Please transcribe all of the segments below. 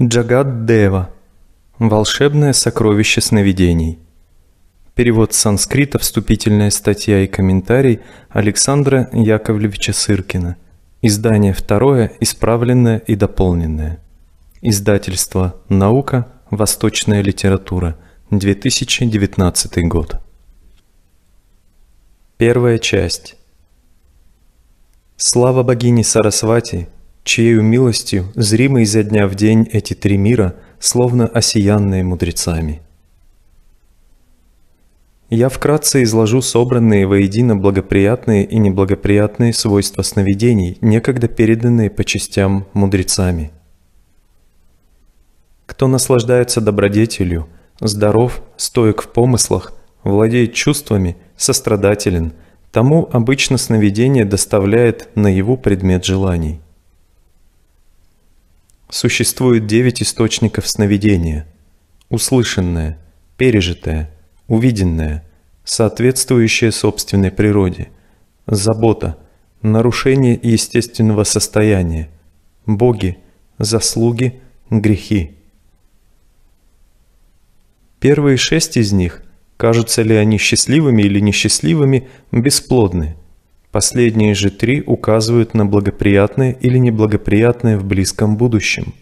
Джагад Дева. Волшебное сокровище сновидений. Перевод с санскрита, вступительная статья и комментарий Александра Яковлевича Сыркина. Издание второе, исправленное и дополненное. Издательство «Наука. Восточная литература». 2019 год. Первая часть. Слава богине Сарасвати – чьею милостью зримы изо дня в день эти три мира, словно осиянные мудрецами. Я вкратце изложу собранные воедино благоприятные и неблагоприятные свойства сновидений, некогда переданные по частям мудрецами. Кто наслаждается добродетелью, здоров, стоек в помыслах, владеет чувствами, сострадателен, тому обычно сновидение доставляет наяву предмет желаний – Существует девять источников сновидения. Услышанное, пережитое, увиденное, соответствующее собственной природе, забота, нарушение естественного состояния, боги, заслуги, грехи. Первые шесть из них, кажутся ли они счастливыми или несчастливыми, бесплодны – Последние же три указывают на благоприятное или неблагоприятное в близком будущем.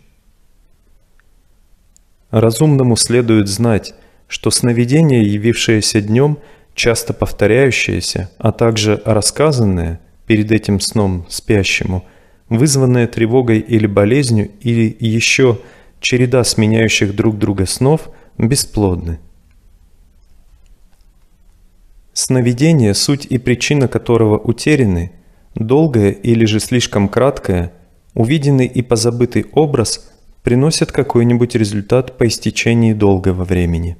Разумному следует знать, что сновидение, явившееся днем, часто повторяющееся, а также рассказанное перед этим сном спящему, вызванное тревогой или болезнью или еще череда сменяющих друг друга снов, бесплодны. Сновидение, суть и причина которого утеряны, долгое или же слишком краткое, увиденный и позабытый образ приносят какой-нибудь результат по истечении долгого времени.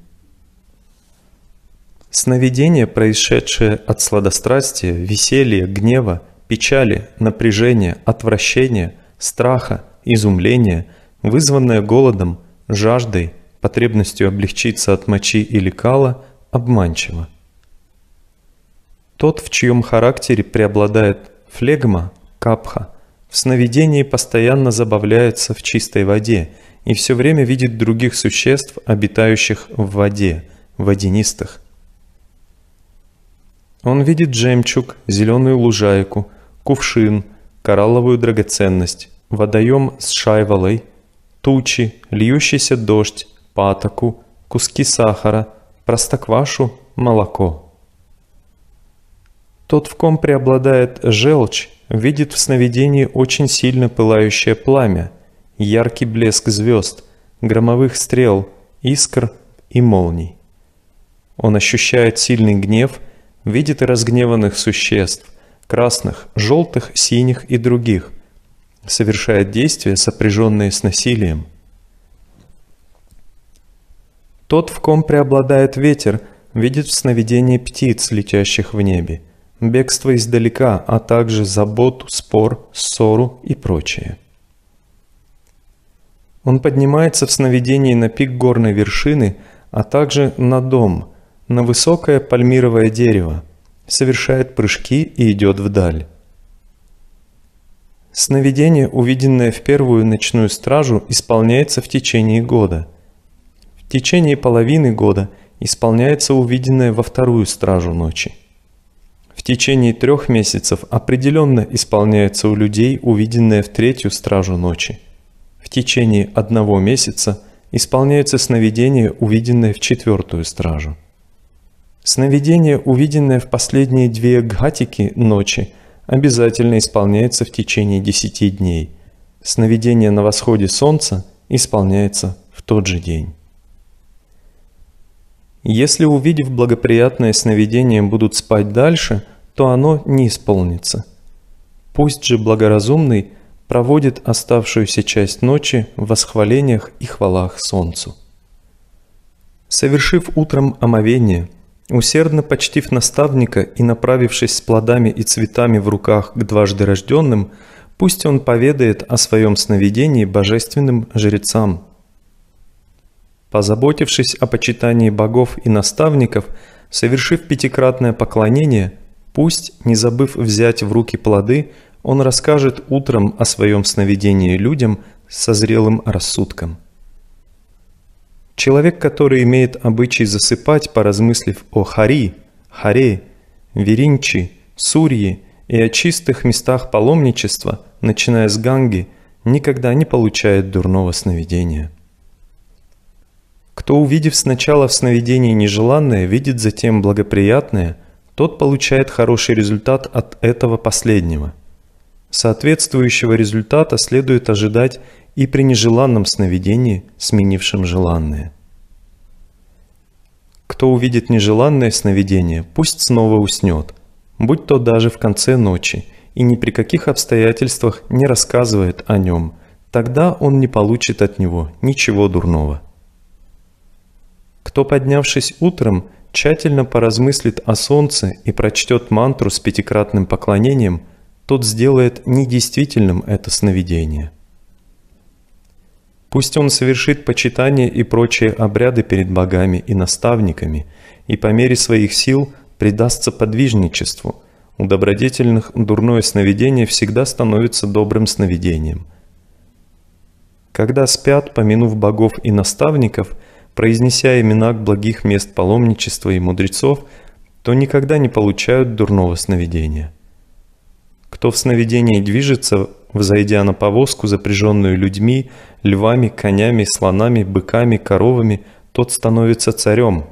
Сновидение, происшедшее от сладострастия, веселья, гнева, печали, напряжения, отвращения, страха, изумления, вызванное голодом, жаждой, потребностью облегчиться от мочи или кала, обманчиво – тот, в чьем характере преобладает флегма, капха, в сновидении постоянно забавляется в чистой воде и все время видит других существ, обитающих в воде, водянистых. Он видит жемчуг, зеленую лужайку, кувшин, коралловую драгоценность, водоем с шайвалой, тучи, льющийся дождь, патоку, куски сахара, простоквашу, молоко. Тот, в ком преобладает желчь, видит в сновидении очень сильно пылающее пламя, яркий блеск звезд, громовых стрел, искр и молний. Он ощущает сильный гнев, видит разгневанных существ, красных, желтых, синих и других, совершает действия, сопряженные с насилием. Тот, в ком преобладает ветер, видит в сновидении птиц, летящих в небе – бегство издалека, а также заботу, спор, ссору и прочее. Он поднимается в сновидении на пик горной вершины, а также на дом, на высокое пальмировое дерево, совершает прыжки и идет вдаль. Сновидение, увиденное в первую ночную стражу, исполняется в течение года. В течение половины года исполняется увиденное во вторую стражу ночи течение трех месяцев определенно исполняется у людей увиденное в третью стражу ночи. В течение одного месяца исполняется сновидение, увиденное в четвертую стражу. Сновидение, увиденное в последние две гхатики ночи, обязательно исполняется в течение десяти дней. Сновидение на восходе солнца исполняется в тот же день. Если, увидев благоприятное сновидение, будут спать дальше – то оно не исполнится. Пусть же благоразумный проводит оставшуюся часть ночи в восхвалениях и хвалах солнцу. Совершив утром омовение, усердно почтив наставника и направившись с плодами и цветами в руках к дважды рожденным, пусть он поведает о своем сновидении божественным жрецам. Позаботившись о почитании богов и наставников, совершив пятикратное поклонение – Пусть, не забыв взять в руки плоды, он расскажет утром о своем сновидении людям со зрелым рассудком. Человек, который имеет обычай засыпать, поразмыслив о Хари, Харе, Веринчи, Сурье и о чистых местах паломничества, начиная с Ганги, никогда не получает дурного сновидения. Кто, увидев сначала в сновидении нежеланное, видит затем благоприятное – тот получает хороший результат от этого последнего. Соответствующего результата следует ожидать и при нежеланном сновидении, сменившем желанное. Кто увидит нежеланное сновидение, пусть снова уснет, будь то даже в конце ночи, и ни при каких обстоятельствах не рассказывает о нем, тогда он не получит от него ничего дурного. Кто, поднявшись утром, тщательно поразмыслит о солнце и прочтет мантру с пятикратным поклонением, тот сделает недействительным это сновидение. Пусть он совершит почитание и прочие обряды перед богами и наставниками, и по мере своих сил предастся подвижничеству. У добродетельных дурное сновидение всегда становится добрым сновидением. Когда спят, помянув богов и наставников – произнеся имена благих мест паломничества и мудрецов, то никогда не получают дурного сновидения. Кто в сновидении движется, взойдя на повозку, запряженную людьми, львами, конями, слонами, быками, коровами, тот становится царем.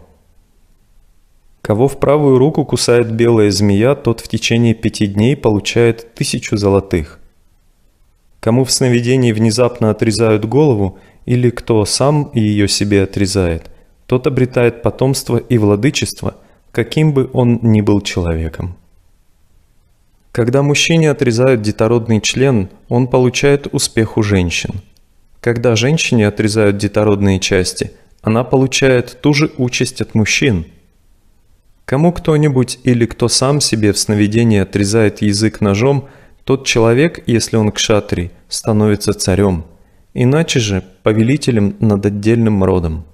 Кого в правую руку кусает белая змея, тот в течение пяти дней получает тысячу золотых. Кому в сновидении внезапно отрезают голову – или кто сам ее себе отрезает, тот обретает потомство и владычество, каким бы он ни был человеком. Когда мужчине отрезают детородный член, он получает успех у женщин. Когда женщине отрезают детородные части, она получает ту же участь от мужчин. Кому кто-нибудь или кто сам себе в сновидении отрезает язык ножом, тот человек, если он к кшатри, становится царем – Иначе же повелителем над отдельным родом.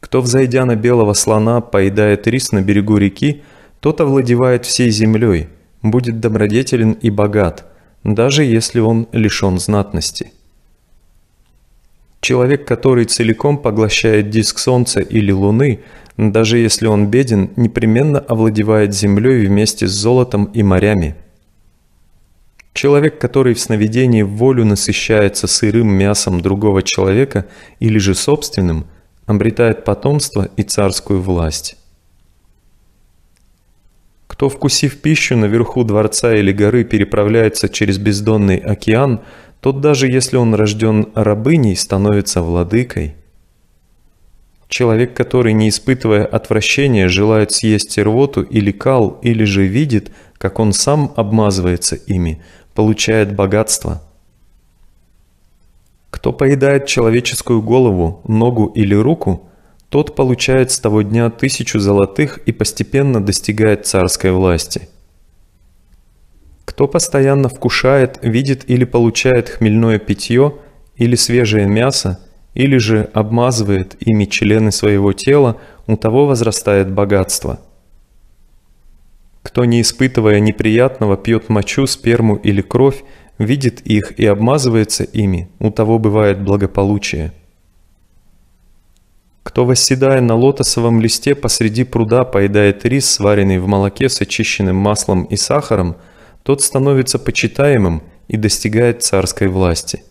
Кто, взойдя на белого слона, поедает рис на берегу реки, тот овладевает всей землей, будет добродетелен и богат, даже если он лишен знатности. Человек, который целиком поглощает диск Солнца или Луны, даже если он беден, непременно овладевает землей вместе с золотом и морями – Человек, который в сновидении в волю насыщается сырым мясом другого человека или же собственным, обретает потомство и царскую власть. Кто, вкусив пищу наверху дворца или горы, переправляется через бездонный океан, тот даже если он рожден рабыней, становится владыкой. Человек, который, не испытывая отвращения, желает съесть рвоту или кал, или же видит, как он сам обмазывается ими, получает богатство. Кто поедает человеческую голову, ногу или руку, тот получает с того дня тысячу золотых и постепенно достигает царской власти. Кто постоянно вкушает, видит или получает хмельное питье или свежее мясо, или же обмазывает ими члены своего тела, у того возрастает богатство – кто, не испытывая неприятного, пьет мочу, сперму или кровь, видит их и обмазывается ими, у того бывает благополучие. Кто, восседая на лотосовом листе посреди пруда, поедает рис, сваренный в молоке с очищенным маслом и сахаром, тот становится почитаемым и достигает царской власти.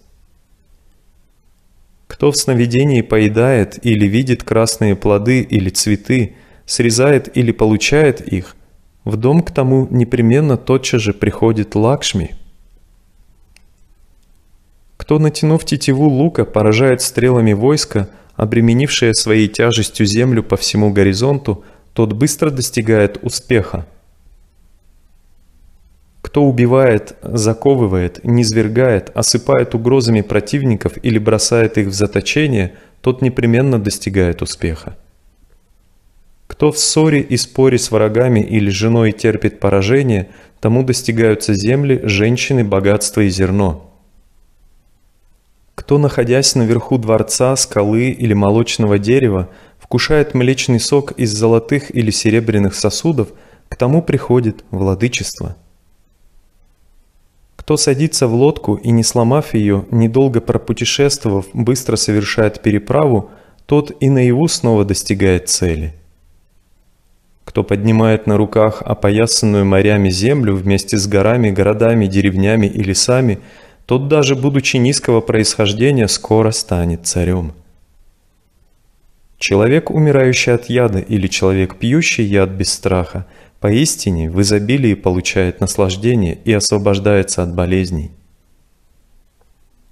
Кто в сновидении поедает или видит красные плоды или цветы, срезает или получает их – в дом к тому непременно тотчас же приходит Лакшми. Кто, натянув тетиву лука, поражает стрелами войско, обременившее своей тяжестью землю по всему горизонту, тот быстро достигает успеха. Кто убивает, заковывает, низвергает, осыпает угрозами противников или бросает их в заточение, тот непременно достигает успеха. Кто в ссоре и споре с врагами или женой терпит поражение, тому достигаются земли, женщины, богатство и зерно. Кто, находясь наверху дворца, скалы или молочного дерева, вкушает млечный сок из золотых или серебряных сосудов, к тому приходит владычество. Кто садится в лодку и, не сломав ее, недолго пропутешествовав, быстро совершает переправу, тот и наяву снова достигает цели – кто поднимает на руках опоясанную морями землю вместе с горами, городами, деревнями и лесами, тот даже, будучи низкого происхождения, скоро станет царем. Человек, умирающий от яда, или человек, пьющий яд без страха, поистине в изобилии получает наслаждение и освобождается от болезней.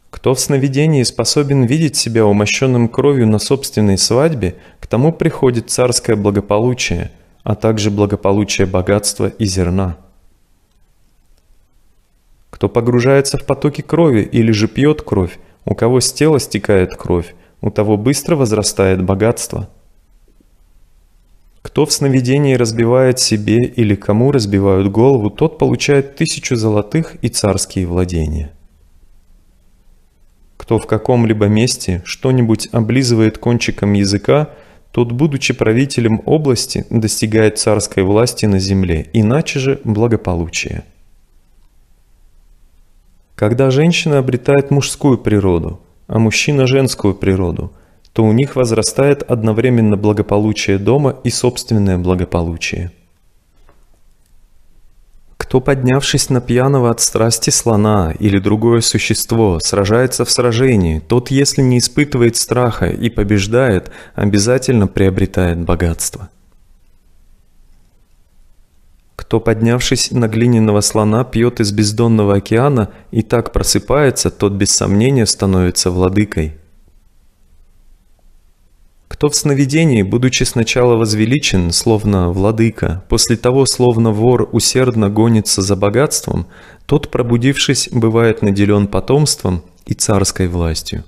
Кто в сновидении способен видеть себя умощенным кровью на собственной свадьбе, к тому приходит царское благополучие – а также благополучие богатства и зерна. Кто погружается в потоки крови или же пьет кровь, у кого с тела стекает кровь, у того быстро возрастает богатство. Кто в сновидении разбивает себе или кому разбивают голову, тот получает тысячу золотых и царские владения. Кто в каком-либо месте что-нибудь облизывает кончиком языка – тот, будучи правителем области, достигает царской власти на земле, иначе же благополучие. Когда женщина обретает мужскую природу, а мужчина женскую природу, то у них возрастает одновременно благополучие дома и собственное благополучие то, поднявшись на пьяного от страсти слона или другое существо, сражается в сражении, тот, если не испытывает страха и побеждает, обязательно приобретает богатство. Кто, поднявшись на глиняного слона, пьет из бездонного океана и так просыпается, тот без сомнения становится владыкой. Кто в сновидении, будучи сначала возвеличен, словно владыка, после того, словно вор, усердно гонится за богатством, тот, пробудившись, бывает наделен потомством и царской властью.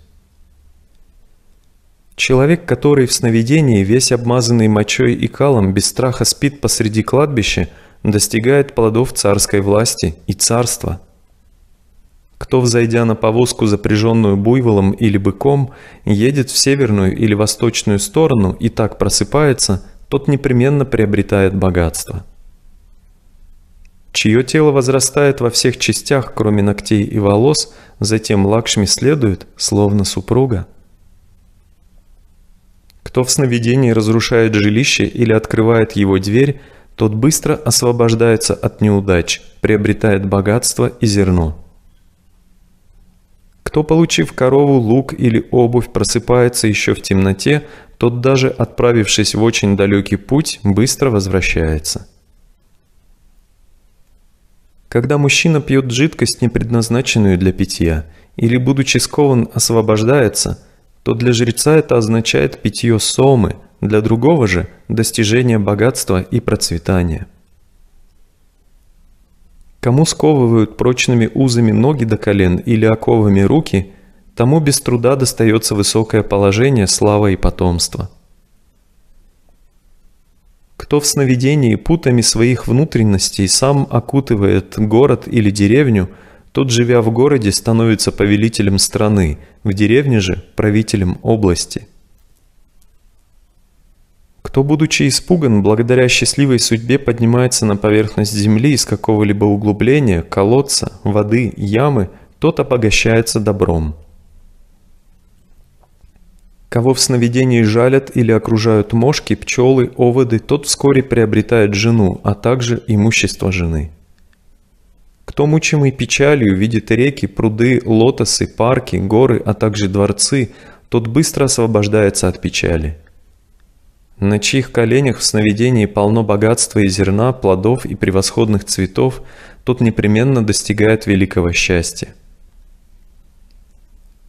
Человек, который в сновидении, весь обмазанный мочой и калом, без страха спит посреди кладбища, достигает плодов царской власти и царства – кто, взойдя на повозку, запряженную буйволом или быком, едет в северную или восточную сторону и так просыпается, тот непременно приобретает богатство. Чье тело возрастает во всех частях, кроме ногтей и волос, затем Лакшми следует, словно супруга. Кто в сновидении разрушает жилище или открывает его дверь, тот быстро освобождается от неудач, приобретает богатство и зерно. Кто, получив корову, лук или обувь, просыпается еще в темноте, тот даже, отправившись в очень далекий путь, быстро возвращается. Когда мужчина пьет жидкость, не предназначенную для питья, или, будучи скован, освобождается, то для жреца это означает питье сомы, для другого же – достижение богатства и процветания. Кому сковывают прочными узами ноги до колен или оковами руки, тому без труда достается высокое положение, слава и потомство. Кто в сновидении путами своих внутренностей сам окутывает город или деревню, тот, живя в городе, становится повелителем страны, в деревне же – правителем области – кто, будучи испуган, благодаря счастливой судьбе поднимается на поверхность земли из какого-либо углубления, колодца, воды, ямы, тот обогащается добром. Кого в сновидении жалят или окружают мошки, пчелы, оводы, тот вскоре приобретает жену, а также имущество жены. Кто мучимый печалью видит реки, пруды, лотосы, парки, горы, а также дворцы, тот быстро освобождается от печали на чьих коленях в сновидении полно богатства и зерна, плодов и превосходных цветов, тот непременно достигает великого счастья.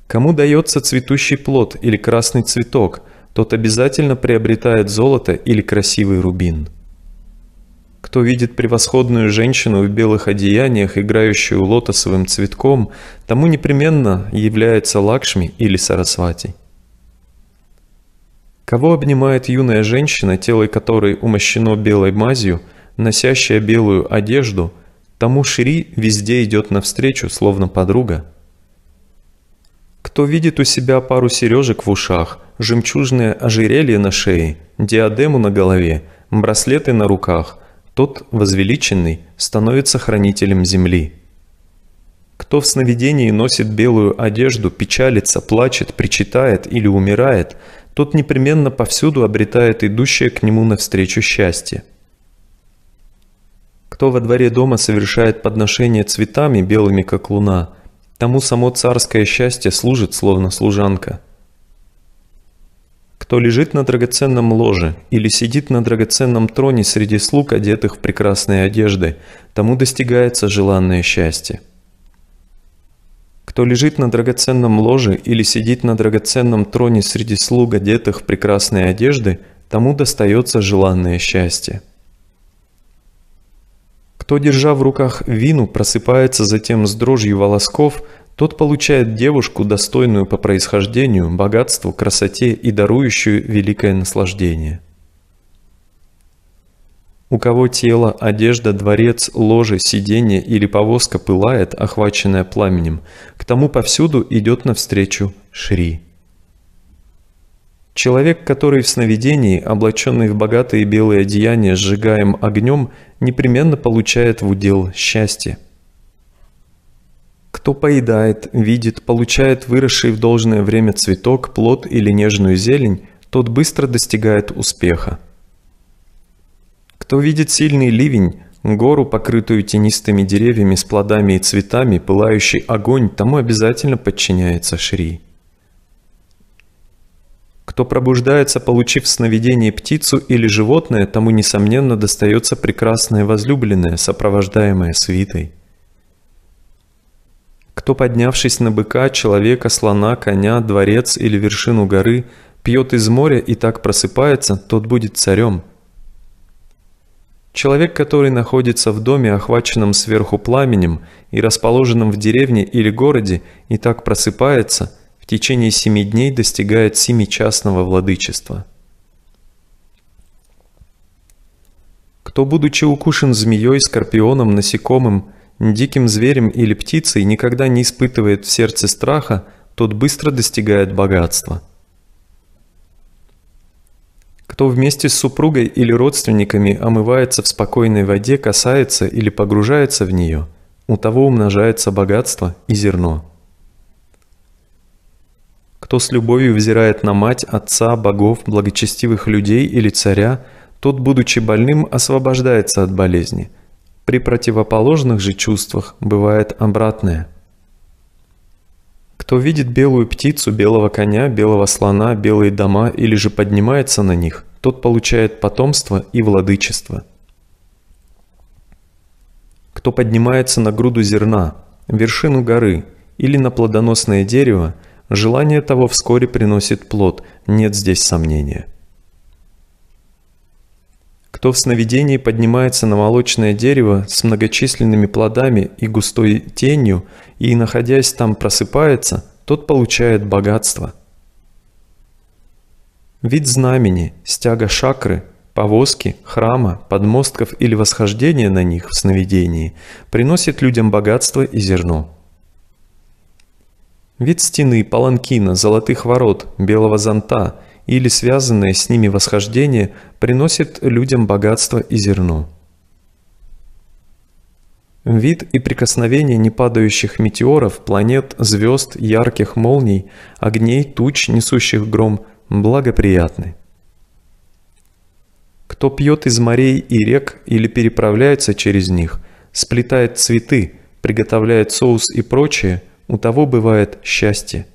Кому дается цветущий плод или красный цветок, тот обязательно приобретает золото или красивый рубин. Кто видит превосходную женщину в белых одеяниях, играющую лотосовым цветком, тому непременно является Лакшми или Сарасвати. Кого обнимает юная женщина, тело которой умощено белой мазью, носящая белую одежду, тому Шри везде идет навстречу, словно подруга. Кто видит у себя пару сережек в ушах, жемчужные ожерелье на шее, диадему на голове, браслеты на руках, тот, возвеличенный, становится хранителем земли. Кто в сновидении носит белую одежду, печалится, плачет, причитает или умирает – тот непременно повсюду обретает идущее к нему навстречу счастье. Кто во дворе дома совершает подношение цветами, белыми как луна, тому само царское счастье служит словно служанка. Кто лежит на драгоценном ложе или сидит на драгоценном троне среди слуг, одетых в прекрасные одежды, тому достигается желанное счастье. Кто лежит на драгоценном ложе или сидит на драгоценном троне среди слуг, одетых в прекрасные одежды, тому достается желанное счастье. Кто, держа в руках вину, просыпается затем с дрожью волосков, тот получает девушку, достойную по происхождению, богатству, красоте и дарующую великое наслаждение. У кого тело, одежда, дворец, ложе, сиденье или повозка пылает, охваченная пламенем, к тому повсюду идет навстречу Шри. Человек, который в сновидении, облаченный в богатые белые одеяния, сжигаем огнем, непременно получает в удел счастье. Кто поедает, видит, получает выросший в должное время цветок, плод или нежную зелень, тот быстро достигает успеха. Кто видит сильный ливень, гору, покрытую тенистыми деревьями с плодами и цветами, пылающий огонь, тому обязательно подчиняется Шри. Кто пробуждается, получив сновидение птицу или животное, тому, несомненно, достается прекрасное возлюбленное, сопровождаемое свитой. Кто, поднявшись на быка, человека, слона, коня, дворец или вершину горы, пьет из моря и так просыпается, тот будет царем – Человек, который находится в доме, охваченном сверху пламенем и расположенном в деревне или городе, и так просыпается, в течение семи дней достигает семичастного владычества. Кто, будучи укушен змеей, скорпионом, насекомым, диким зверем или птицей, никогда не испытывает в сердце страха, тот быстро достигает богатства кто вместе с супругой или родственниками омывается в спокойной воде, касается или погружается в нее, у того умножается богатство и зерно. Кто с любовью взирает на мать, отца, богов, благочестивых людей или царя, тот, будучи больным, освобождается от болезни. При противоположных же чувствах бывает обратное – кто видит белую птицу, белого коня, белого слона, белые дома или же поднимается на них, тот получает потомство и владычество. Кто поднимается на груду зерна, вершину горы или на плодоносное дерево, желание того вскоре приносит плод, нет здесь сомнения то в сновидении поднимается на молочное дерево с многочисленными плодами и густой тенью, и, находясь там, просыпается, тот получает богатство. Вид знамени, стяга шакры, повозки, храма, подмостков или восхождение на них в сновидении приносит людям богатство и зерно. Вид стены, паланкина, золотых ворот, белого зонта – или связанное с ними восхождение приносит людям богатство и зерно. Вид и прикосновение непадающих метеоров, планет, звезд, ярких молний, огней, туч, несущих гром, благоприятны. Кто пьет из морей и рек или переправляется через них, сплетает цветы, приготовляет соус и прочее, у того бывает счастье.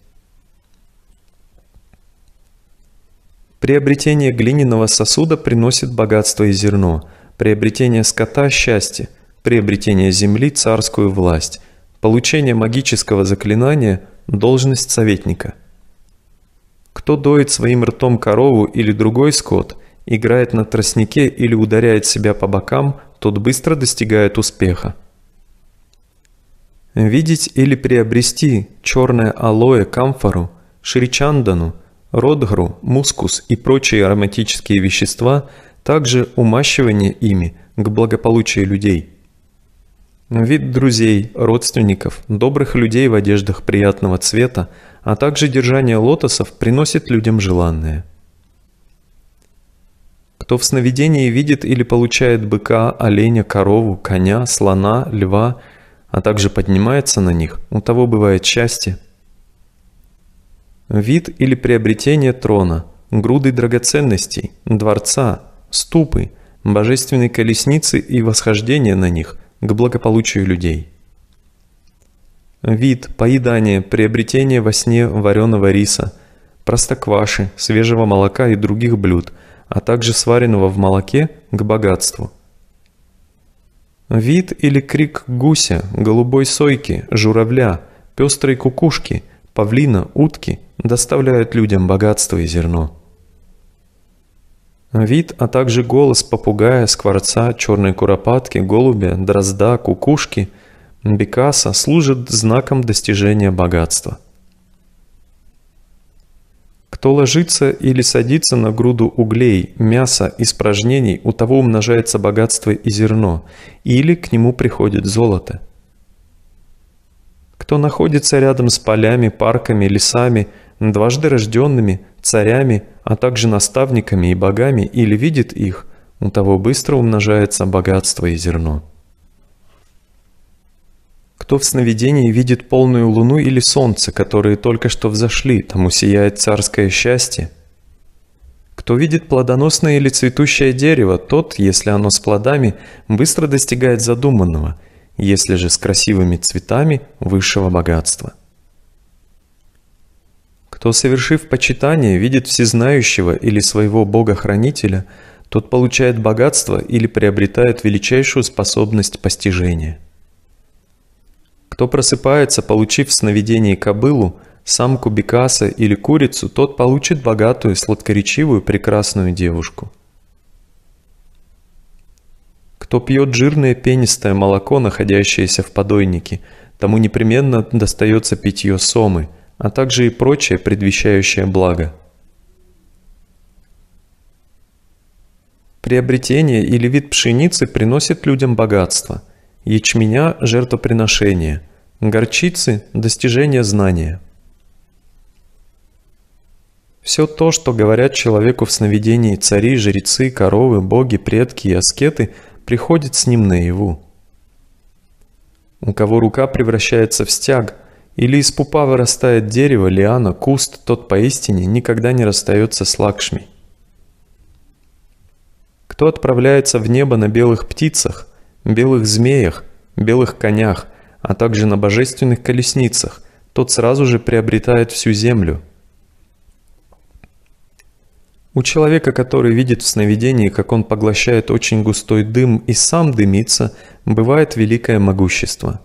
Приобретение глиняного сосуда приносит богатство и зерно, приобретение скота – счастье, приобретение земли – царскую власть, получение магического заклинания – должность советника. Кто доит своим ртом корову или другой скот, играет на тростнике или ударяет себя по бокам, тот быстро достигает успеха. Видеть или приобрести черное алоэ камфору, шричандану, Родгру, мускус и прочие ароматические вещества, также умащивание ими к благополучию людей. Вид друзей, родственников, добрых людей в одеждах приятного цвета, а также держание лотосов приносит людям желанное. Кто в сновидении видит или получает быка, оленя, корову, коня, слона, льва, а также поднимается на них, у того бывает счастье, Вид или приобретение трона, груды драгоценностей, дворца, ступы, божественной колесницы и восхождение на них к благополучию людей. Вид, поедание, приобретение во сне вареного риса, простокваши, свежего молока и других блюд, а также сваренного в молоке к богатству. Вид или крик гуся, голубой сойки, журавля, пестрой кукушки – Павлина, утки доставляют людям богатство и зерно. Вид, а также голос попугая, скворца, черной куропатки, голубя, дрозда, кукушки, бекаса служит знаком достижения богатства. Кто ложится или садится на груду углей, мяса, испражнений, у того умножается богатство и зерно, или к нему приходит золото – кто находится рядом с полями, парками, лесами, дважды рожденными, царями, а также наставниками и богами или видит их, у того быстро умножается богатство и зерно. Кто в сновидении видит полную луну или солнце, которые только что взошли, тому сияет царское счастье. Кто видит плодоносное или цветущее дерево, тот, если оно с плодами, быстро достигает задуманного – если же с красивыми цветами высшего богатства. Кто, совершив почитание, видит всезнающего или своего бога-хранителя, тот получает богатство или приобретает величайшую способность постижения. Кто просыпается, получив в сновидении кобылу, самку бекаса или курицу, тот получит богатую, сладкоречивую, прекрасную девушку – кто пьет жирное пенистое молоко, находящееся в подойнике, тому непременно достается питье сомы, а также и прочее предвещающее благо. Приобретение или вид пшеницы приносит людям богатство, ячменя – жертвоприношение, горчицы – достижение знания. Все то, что говорят человеку в сновидении цари, жрецы, коровы, боги, предки и аскеты – приходит с ним наяву. У кого рука превращается в стяг, или из пупа вырастает дерево, лиана, куст, тот поистине никогда не расстается с Лакшми. Кто отправляется в небо на белых птицах, белых змеях, белых конях, а также на божественных колесницах, тот сразу же приобретает всю землю – у человека, который видит в сновидении, как он поглощает очень густой дым и сам дымится, бывает великое могущество.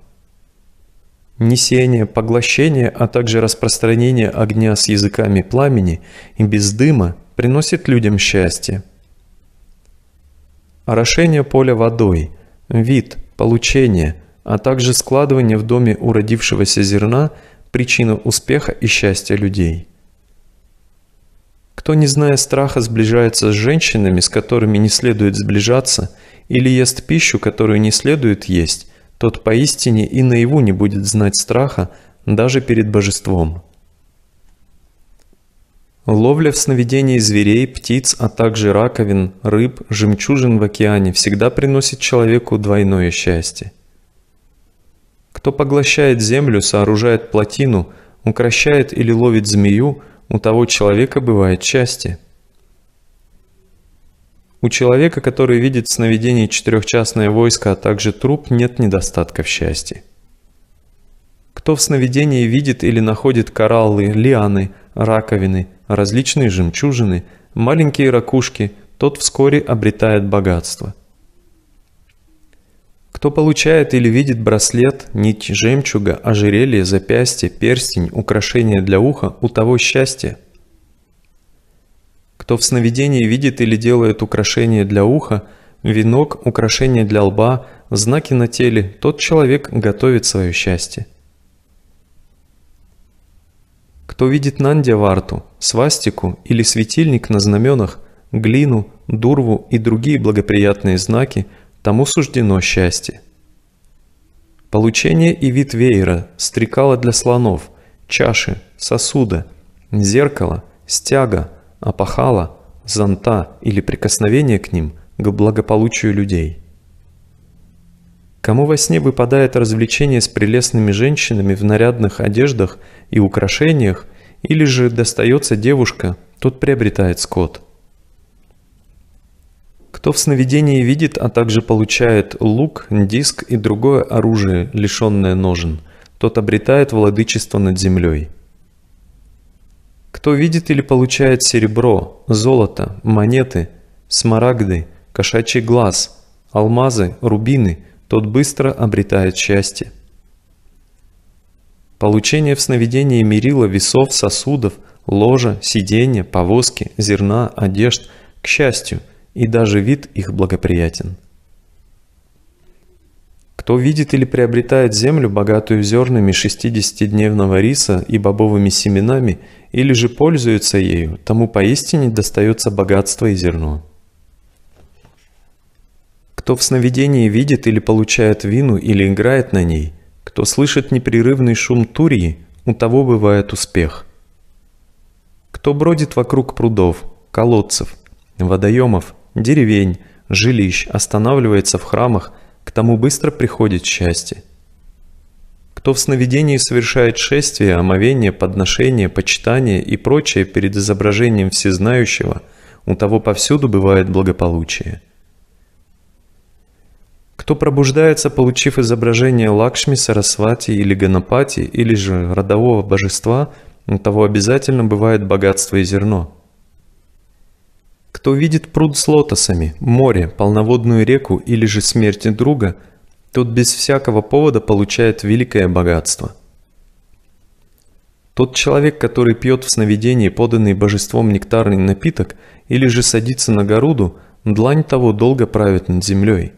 Несение, поглощение, а также распространение огня с языками пламени и без дыма приносит людям счастье. Орошение поля водой, вид, получение, а также складывание в доме уродившегося зерна – причина успеха и счастья людей. Кто, не зная страха, сближается с женщинами, с которыми не следует сближаться, или ест пищу, которую не следует есть, тот поистине и наяву не будет знать страха даже перед божеством. Ловля в сновидении зверей, птиц, а также раковин, рыб, жемчужин в океане всегда приносит человеку двойное счастье. Кто поглощает землю, сооружает плотину, укращает или ловит змею – у того человека бывает счастье. У человека, который видит в сновидении четырехчастное войско, а также труп, нет недостатка в счастье. Кто в сновидении видит или находит кораллы, лианы, раковины, различные жемчужины, маленькие ракушки, тот вскоре обретает богатство – кто получает или видит браслет, нить жемчуга, ожерелье, запястье, перстень, украшение для уха, у того счастье. Кто в сновидении видит или делает украшение для уха, венок, украшение для лба, знаки на теле, тот человек готовит свое счастье. Кто видит Нандя-варту, свастику или светильник на знаменах, глину, дурву и другие благоприятные знаки – тому суждено счастье. Получение и вид веера, стрекала для слонов, чаши, сосуда, зеркала, стяга, опахала, зонта или прикосновение к ним к благополучию людей. Кому во сне выпадает развлечение с прелестными женщинами в нарядных одеждах и украшениях, или же достается девушка, тот приобретает скот – кто в сновидении видит, а также получает лук, диск и другое оружие, лишенное ножен, тот обретает владычество над землей. Кто видит или получает серебро, золото, монеты, смарагды, кошачий глаз, алмазы, рубины, тот быстро обретает счастье. Получение в сновидении мерила весов, сосудов, ложа, сиденья, повозки, зерна, одежд, к счастью – и даже вид их благоприятен. Кто видит или приобретает землю, богатую зернами 60-дневного риса и бобовыми семенами, или же пользуется ею, тому поистине достается богатство и зерно. Кто в сновидении видит или получает вину или играет на ней, кто слышит непрерывный шум турии, у того бывает успех. Кто бродит вокруг прудов, колодцев, водоемов – деревень, жилищ, останавливается в храмах, к тому быстро приходит счастье. Кто в сновидении совершает шествие, омовение, подношение, почитание и прочее перед изображением всезнающего, у того повсюду бывает благополучие. Кто пробуждается, получив изображение Лакшми, Сарасвати или Ганапати, или же родового божества, у того обязательно бывает богатство и зерно – кто видит пруд с лотосами, море, полноводную реку или же смерти друга, тот без всякого повода получает великое богатство. Тот человек, который пьет в сновидении поданный божеством нектарный напиток или же садится на горуду, длань того долго правит над землей.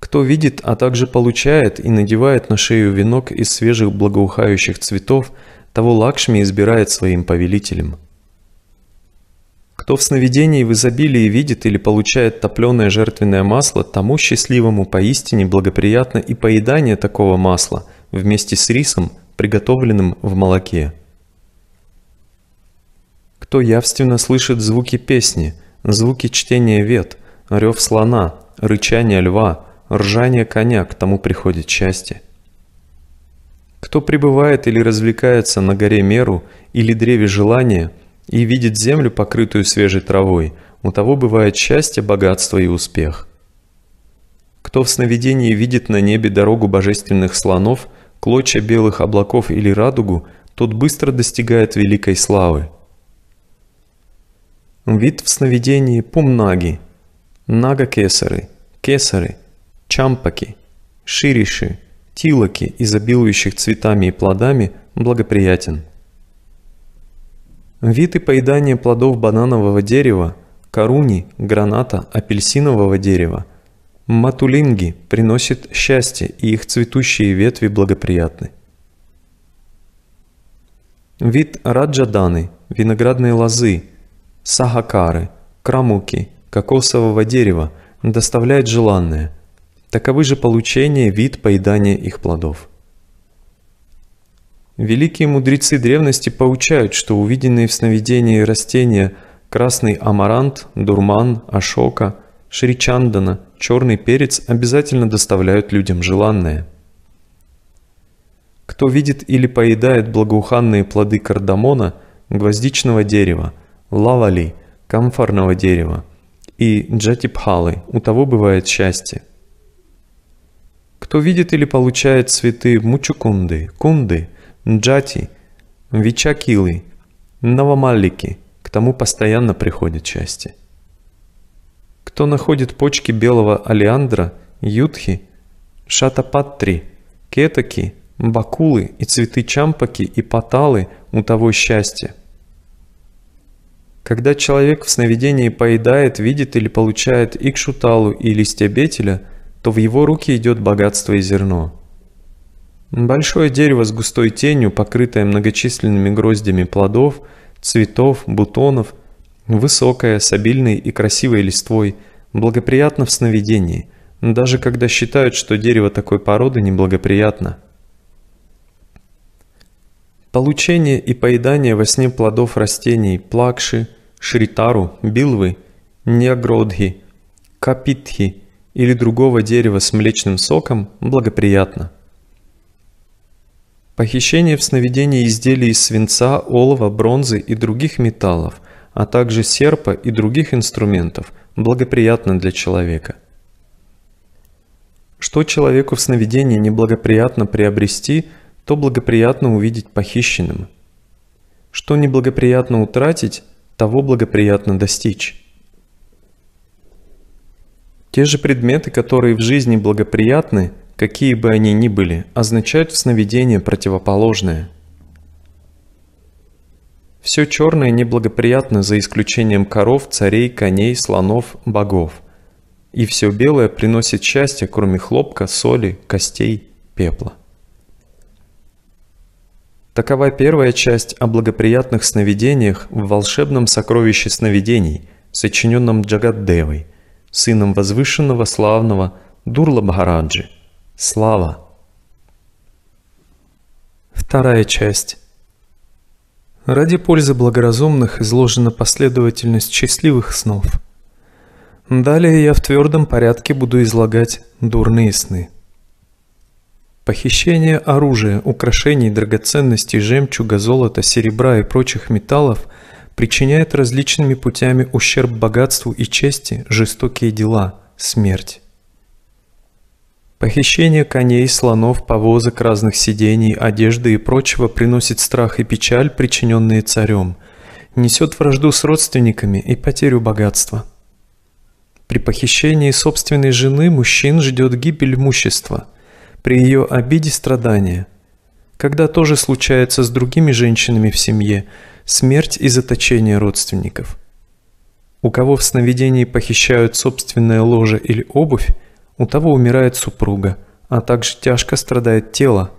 Кто видит, а также получает и надевает на шею венок из свежих благоухающих цветов, того Лакшми избирает своим повелителем – кто в сновидении в изобилии видит или получает топленое жертвенное масло, тому счастливому поистине благоприятно и поедание такого масла вместе с рисом, приготовленным в молоке. Кто явственно слышит звуки песни, звуки чтения вет, рев слона, рычание льва, ржание коня, к тому приходит счастье. Кто пребывает или развлекается на горе Меру или древе желания – и видит землю, покрытую свежей травой, у того бывает счастье, богатство и успех. Кто в сновидении видит на небе дорогу божественных слонов, клочья белых облаков или радугу, тот быстро достигает великой славы. Вид в сновидении Пумнаги, Нагакесары, Кесары, Чампаки, Шириши, Тилаки, изобилующих цветами и плодами, благоприятен. Вид и поедание плодов бананового дерева, коруни, граната, апельсинового дерева, матулинги приносит счастье, и их цветущие ветви благоприятны. Вид раджаданы, виноградные лозы, сахакары, крамуки, кокосового дерева доставляет желанное. Таковы же получение, вид поедания их плодов. Великие мудрецы древности поучают, что увиденные в сновидении растения красный амарант, дурман, ашока, шричандана, черный перец обязательно доставляют людям желанное. Кто видит или поедает благоуханные плоды кардамона, гвоздичного дерева, лавали, камфорного дерева и джатипхалы, у того бывает счастье. Кто видит или получает цветы мучукунды, кунды – джати, вичакилы, новомаллики. К тому постоянно приходит счастье. Кто находит почки белого алиандра, ютхи, Шатапатри, кетаки, бакулы и цветы чампаки и паталы, у того счастье. Когда человек в сновидении поедает, видит или получает икшуталу и листья бетеля, то в его руки идет богатство и зерно – Большое дерево с густой тенью, покрытое многочисленными гроздями плодов, цветов, бутонов, высокое, с обильной и красивой листвой, благоприятно в сновидении, даже когда считают, что дерево такой породы неблагоприятно. Получение и поедание во сне плодов растений плакши, шритару, билвы, неагродхи, капитхи или другого дерева с млечным соком благоприятно. Похищение в сновидении изделий из свинца, олова, бронзы и других металлов, а также серпа и других инструментов благоприятно для человека. Что человеку в сновидении неблагоприятно приобрести, то благоприятно увидеть похищенным. Что неблагоприятно утратить, того благоприятно достичь. Те же предметы, которые в жизни благоприятны – какие бы они ни были, означают в сновидении противоположное. Все черное неблагоприятно за исключением коров, царей, коней, слонов, богов. И все белое приносит счастье, кроме хлопка, соли, костей, пепла. Такова первая часть о благоприятных сновидениях в волшебном сокровище сновидений, сочиненном Джагаддевой, сыном возвышенного славного Дурла Бхараджи – Слава. Вторая часть. Ради пользы благоразумных изложена последовательность счастливых снов. Далее я в твердом порядке буду излагать дурные сны. Похищение оружия, украшений, драгоценностей, жемчуга, золота, серебра и прочих металлов причиняет различными путями ущерб богатству и чести, жестокие дела, смерть. Похищение коней, слонов, повозок, разных сидений, одежды и прочего приносит страх и печаль, причиненные царем, несет вражду с родственниками и потерю богатства. При похищении собственной жены мужчин ждет гибель имущества, при ее обиде страдания. Когда тоже случается с другими женщинами в семье, смерть и заточение родственников. У кого в сновидении похищают собственное ложе или обувь, у того умирает супруга, а также тяжко страдает тело.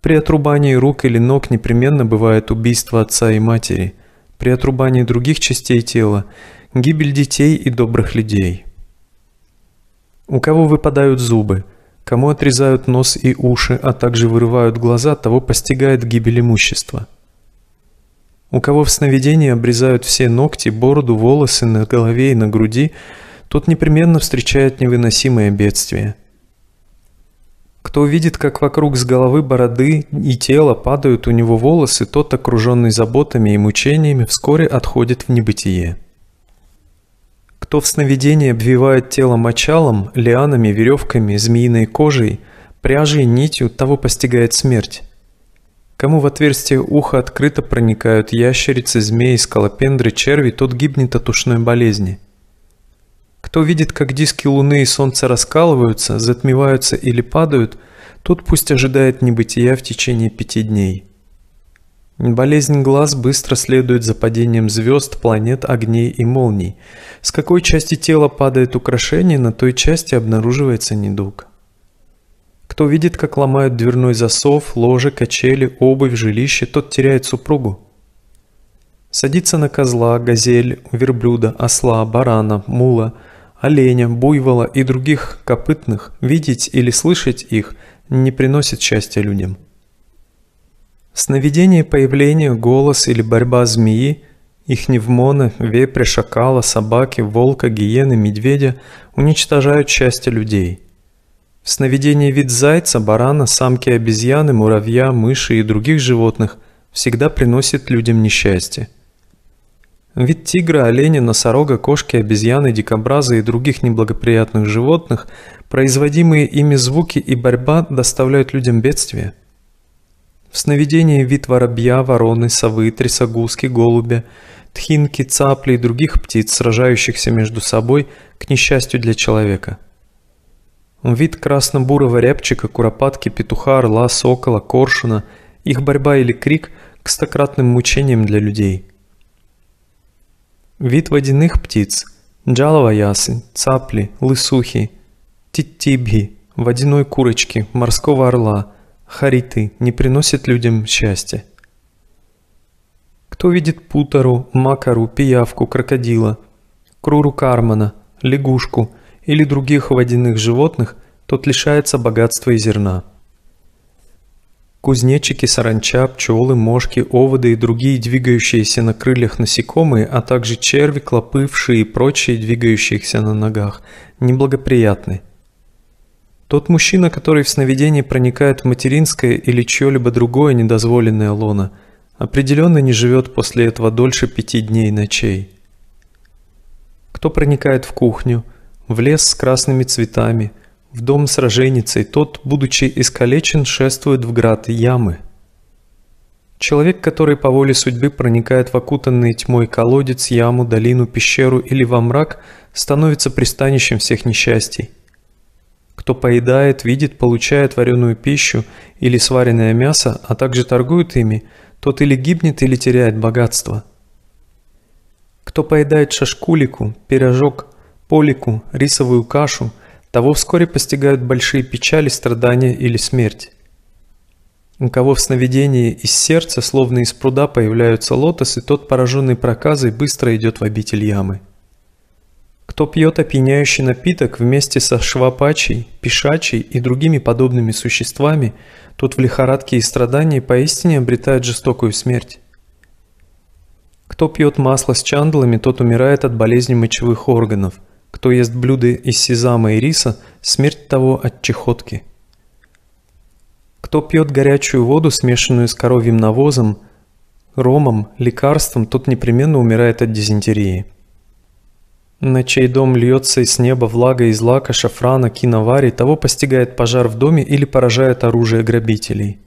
При отрубании рук или ног непременно бывает убийство отца и матери, при отрубании других частей тела – гибель детей и добрых людей. У кого выпадают зубы, кому отрезают нос и уши, а также вырывают глаза, того постигает гибель имущества. У кого в сновидении обрезают все ногти, бороду, волосы на голове и на груди – тот непременно встречает невыносимое бедствие. Кто видит, как вокруг с головы бороды и тела падают у него волосы, тот, окруженный заботами и мучениями, вскоре отходит в небытие. Кто в сновидении обвивает тело мочалом, лианами, веревками, змеиной кожей, пряжей, нитью, того постигает смерть. Кому в отверстие уха открыто проникают ящерицы, змеи, скалопендры, черви, тот гибнет от ушной болезни – кто видит, как диски Луны и Солнца раскалываются, затмеваются или падают, тот пусть ожидает небытия в течение пяти дней. Болезнь глаз быстро следует за падением звезд, планет, огней и молний. С какой части тела падает украшение, на той части обнаруживается недуг. Кто видит, как ломают дверной засов, ложе, качели, обувь, жилище, тот теряет супругу. Садится на козла, газель, верблюда, осла, барана, мула – оленя, буйвола и других копытных, видеть или слышать их не приносит счастья людям. Сновидение, появления голос или борьба змеи, их невмона, вепря, шакала, собаки, волка, гиены, медведя уничтожают счастье людей. В сновидении вид зайца, барана, самки обезьяны, муравья, мыши и других животных всегда приносит людям несчастье – Вид тигра, оленя, носорога, кошки, обезьяны, дикобраза и других неблагоприятных животных, производимые ими звуки и борьба доставляют людям бедствия. В сновидении вид воробья, вороны, совы, трясогузки, голубя, тхинки, цапли и других птиц, сражающихся между собой, к несчастью для человека. Вид красно-бурого рябчика, куропатки, петуха, орла, сокола, коршуна, их борьба или крик к стократным мучениям для людей – Вид водяных птиц – джалова ясень, цапли, лысухи, титтибги, водяной курочки, морского орла, хариты не приносят людям счастья. Кто видит путару, макару, пиявку, крокодила, круру кармана, лягушку или других водяных животных, тот лишается богатства и зерна. Кузнечики, саранча, пчелы, мошки, оводы и другие двигающиеся на крыльях насекомые, а также черви, клопы, вши и прочие, двигающиеся на ногах, неблагоприятны. Тот мужчина, который в сновидении проникает в материнское или чье-либо другое недозволенное лоно, определенно не живет после этого дольше пяти дней и ночей. Кто проникает в кухню, в лес с красными цветами – в дом с роженицей, тот, будучи искалечен, шествует в град ямы. Человек, который по воле судьбы проникает в окутанный тьмой колодец, яму, долину, пещеру или во мрак, становится пристанищем всех несчастий. Кто поедает, видит, получает вареную пищу или сваренное мясо, а также торгует ими, тот или гибнет, или теряет богатство. Кто поедает шашкулику, пирожок, полику, рисовую кашу – того вскоре постигают большие печали, страдания или смерть. У кого в сновидении из сердца, словно из пруда, появляются лотосы, тот, пораженный проказой, быстро идет в обитель ямы. Кто пьет опьяняющий напиток вместе со швапачей, пишачей и другими подобными существами, тот в лихорадке и страдании поистине обретает жестокую смерть. Кто пьет масло с чандалами, тот умирает от болезни мочевых органов – кто ест блюда из сезама и риса, смерть того от чехотки. Кто пьет горячую воду, смешанную с коровьим навозом, ромом, лекарством, тот непременно умирает от дизентерии. На чей дом льется из неба влага из лака, шафрана, киновари, того постигает пожар в доме или поражает оружие грабителей.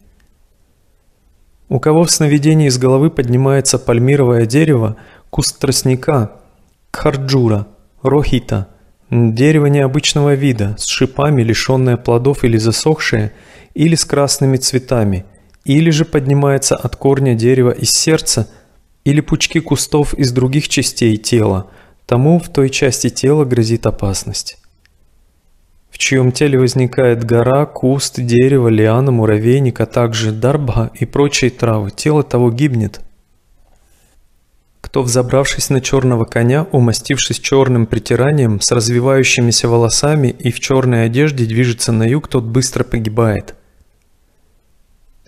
У кого в сновидении из головы поднимается пальмировое дерево, куст тростника, кхарджура – Рохита – дерево необычного вида, с шипами, лишенное плодов или засохшее, или с красными цветами, или же поднимается от корня дерева из сердца, или пучки кустов из других частей тела, тому в той части тела грозит опасность. В чьем теле возникает гора, куст, дерево, лиана, муравейник, а также дарба и прочие травы, тело того гибнет то, взобравшись на черного коня, умастившись черным притиранием, с развивающимися волосами и в черной одежде движется на юг, тот быстро погибает.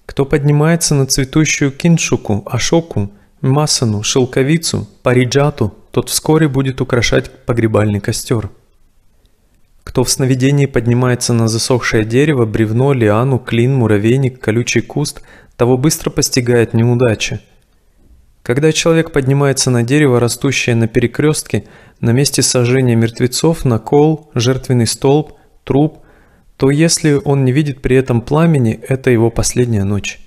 Кто поднимается на цветущую киншуку, ашоку, масану, шелковицу, париджату, тот вскоре будет украшать погребальный костер. Кто в сновидении поднимается на засохшее дерево, бревно, лиану, клин, муравейник, колючий куст, того быстро постигает неудача – когда человек поднимается на дерево, растущее на перекрестке, на месте сожжения мертвецов, на кол, жертвенный столб, труп, то если он не видит при этом пламени, это его последняя ночь.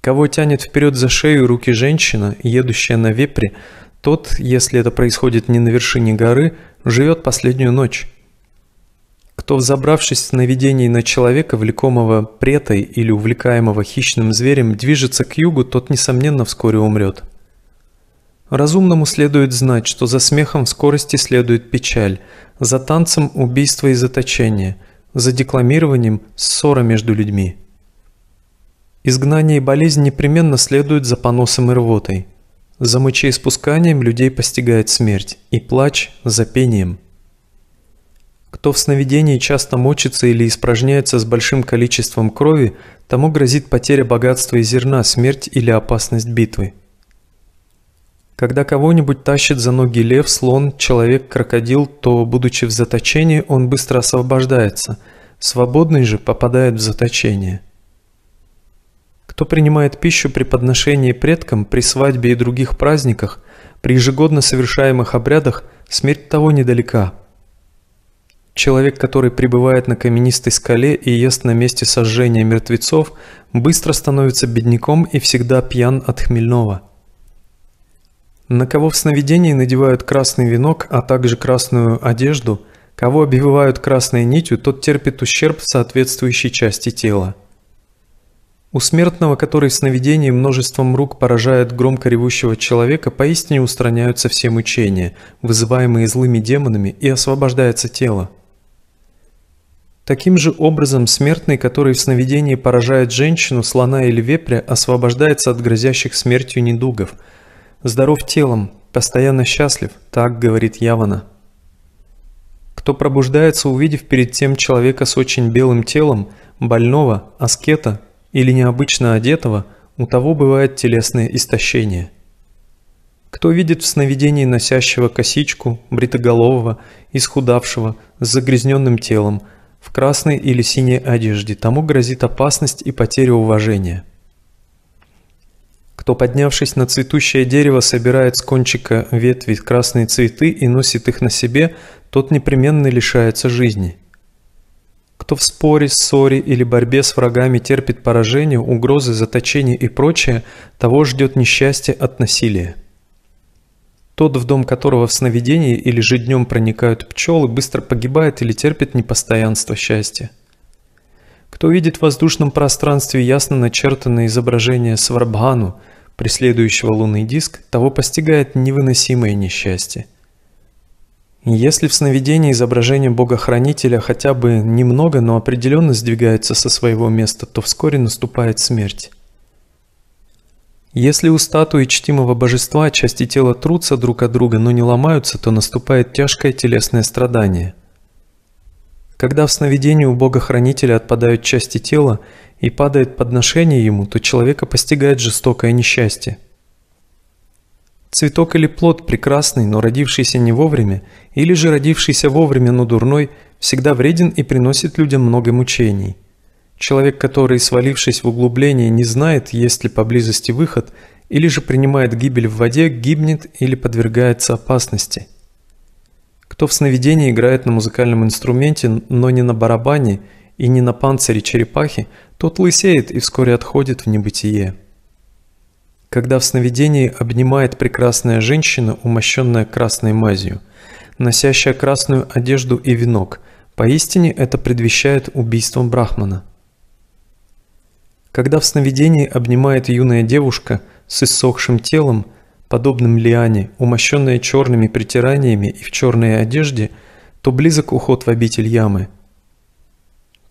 Кого тянет вперед за шею руки женщина, едущая на вепре, тот, если это происходит не на вершине горы, живет последнюю ночь кто, взобравшись в наведении на человека, влекомого претой или увлекаемого хищным зверем, движется к югу, тот, несомненно, вскоре умрет. Разумному следует знать, что за смехом в скорости следует печаль, за танцем – убийство и заточение, за декламированием – ссора между людьми. Изгнание и болезнь непременно следуют за поносом и рвотой. За мочеиспусканием людей постигает смерть, и плач – за пением – кто в сновидении часто мочится или испражняется с большим количеством крови, тому грозит потеря богатства и зерна, смерть или опасность битвы. Когда кого-нибудь тащит за ноги лев, слон, человек, крокодил, то, будучи в заточении, он быстро освобождается. Свободный же попадает в заточение. Кто принимает пищу при подношении предкам, при свадьбе и других праздниках, при ежегодно совершаемых обрядах, смерть того недалека – Человек, который пребывает на каменистой скале и ест на месте сожжения мертвецов, быстро становится бедняком и всегда пьян от хмельного. На кого в сновидении надевают красный венок, а также красную одежду, кого обвивают красной нитью, тот терпит ущерб соответствующей части тела. У смертного, который в сновидении множеством рук поражает громко ревущего человека, поистине устраняются все мучения, вызываемые злыми демонами, и освобождается тело. Таким же образом смертный, который в сновидении поражает женщину, слона или вепря, освобождается от грозящих смертью недугов. Здоров телом, постоянно счастлив, так говорит Явана. Кто пробуждается, увидев перед тем человека с очень белым телом, больного, аскета или необычно одетого, у того бывает телесное истощение. Кто видит в сновидении носящего косичку, бритоголового, исхудавшего, с загрязненным телом – в красной или синей одежде, тому грозит опасность и потеря уважения. Кто, поднявшись на цветущее дерево, собирает с кончика ветви красные цветы и носит их на себе, тот непременно лишается жизни. Кто в споре, ссоре или борьбе с врагами терпит поражение, угрозы, заточение и прочее, того ждет несчастье от насилия. Тот, в дом которого в сновидении или же днем проникают пчелы, быстро погибает или терпит непостоянство счастья. Кто видит в воздушном пространстве ясно начертанное изображение Сварбхану, преследующего лунный диск, того постигает невыносимое несчастье. Если в сновидении изображение Бога-хранителя хотя бы немного, но определенно сдвигается со своего места, то вскоре наступает смерть. Если у статуи чтимого божества части тела трутся друг от друга, но не ломаются, то наступает тяжкое телесное страдание. Когда в сновидении у Бога-хранителя отпадают части тела и падает подношение ему, то человека постигает жестокое несчастье. Цветок или плод прекрасный, но родившийся не вовремя, или же родившийся вовремя, но дурной, всегда вреден и приносит людям много мучений. Человек, который, свалившись в углубление, не знает, есть ли поблизости выход, или же принимает гибель в воде, гибнет или подвергается опасности. Кто в сновидении играет на музыкальном инструменте, но не на барабане и не на панцире черепахи, тот лысеет и вскоре отходит в небытие. Когда в сновидении обнимает прекрасная женщина, умощенная красной мазью, носящая красную одежду и венок, поистине это предвещает убийство Брахмана. Когда в сновидении обнимает юная девушка с иссохшим телом, подобным лиане, умощенная черными притираниями и в черной одежде, то близок уход в обитель ямы.